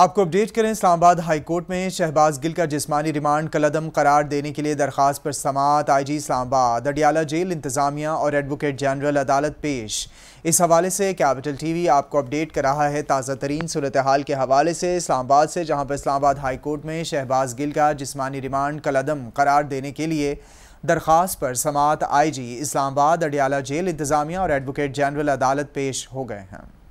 आपको अपडेट करें इस्लामाबाद हाईकोर्ट में शहबाज गिल का जिस्मानी रिमांड कलदम करार देने के लिए दरख्वास्त पर समात आईजी इस्लामाबाद अडियाला जेल इंतजामिया और एडवोकेट जनरल अदालत पेश इस हवाले से कैपिटल टीवी आपको अपडेट कर रहा है ताज़ा तरीन सूरत हाल के हवाले से इस्लामाबाद से जहां पर इस्लामाबाद हाईकोर्ट में शहबाज गिल का जिसमानी रिमांड कलदम करार देने के लिए दरख्वास्त पर समात I G Islamabad Adiala jail इंतजामिया और एडवोकेट जनरल अदालत पेश हो गए हैं